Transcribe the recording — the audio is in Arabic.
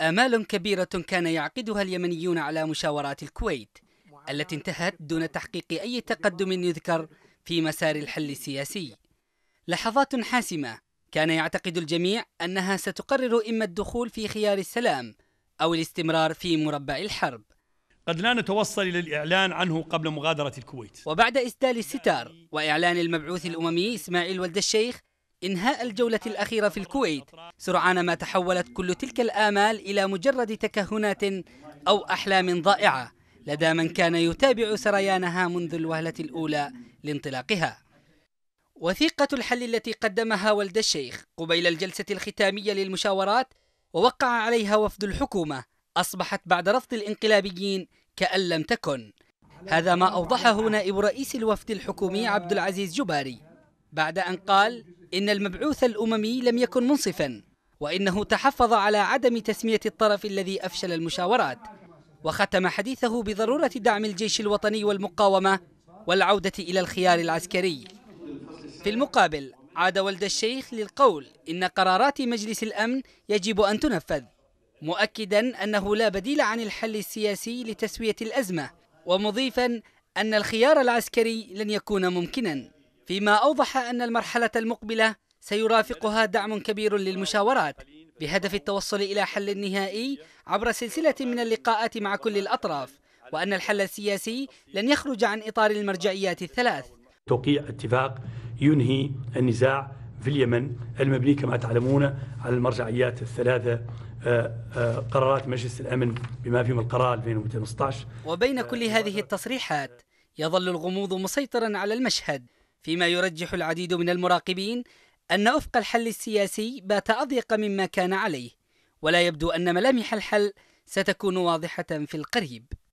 آمال كبيرة كان يعقدها اليمنيون على مشاورات الكويت التي انتهت دون تحقيق أي تقدم يذكر في مسار الحل السياسي لحظات حاسمة كان يعتقد الجميع أنها ستقرر إما الدخول في خيار السلام أو الاستمرار في مربع الحرب قد لا نتوصل إلى الإعلان عنه قبل مغادرة الكويت وبعد إسدال الستار وإعلان المبعوث الأممي إسماعيل ولد الشيخ إنهاء الجولة الأخيرة في الكويت سرعان ما تحولت كل تلك الآمال إلى مجرد تكهنات أو أحلام ضائعة لدى من كان يتابع سريانها منذ الوهلة الأولى لانطلاقها وثيقة الحل التي قدمها ولد الشيخ قبيل الجلسة الختامية للمشاورات ووقع عليها وفد الحكومة أصبحت بعد رفض الإنقلابيين كأن لم تكن هذا ما أوضحه نائب رئيس الوفد الحكومي عبد العزيز جباري بعد أن قال إن المبعوث الأممي لم يكن منصفا وإنه تحفظ على عدم تسمية الطرف الذي أفشل المشاورات وختم حديثه بضرورة دعم الجيش الوطني والمقاومة والعودة إلى الخيار العسكري في المقابل عاد ولد الشيخ للقول إن قرارات مجلس الأمن يجب أن تنفذ مؤكدا أنه لا بديل عن الحل السياسي لتسوية الأزمة ومضيفا أن الخيار العسكري لن يكون ممكنا فيما أوضح أن المرحلة المقبلة سيرافقها دعم كبير للمشاورات بهدف التوصل إلى حل نهائي عبر سلسلة من اللقاءات مع كل الأطراف وأن الحل السياسي لن يخرج عن إطار المرجعيات الثلاث توقيع اتفاق ينهي النزاع في اليمن المبني كما تعلمون على المرجعيات الثلاثة آه، آه، قرارات مجلس الأمن بما فيهم القرار 2015 وبين كل هذه التصريحات يظل الغموض مسيطرا على المشهد فيما يرجح العديد من المراقبين أن أفق الحل السياسي بات أضيق مما كان عليه ولا يبدو أن ملامح الحل ستكون واضحة في القريب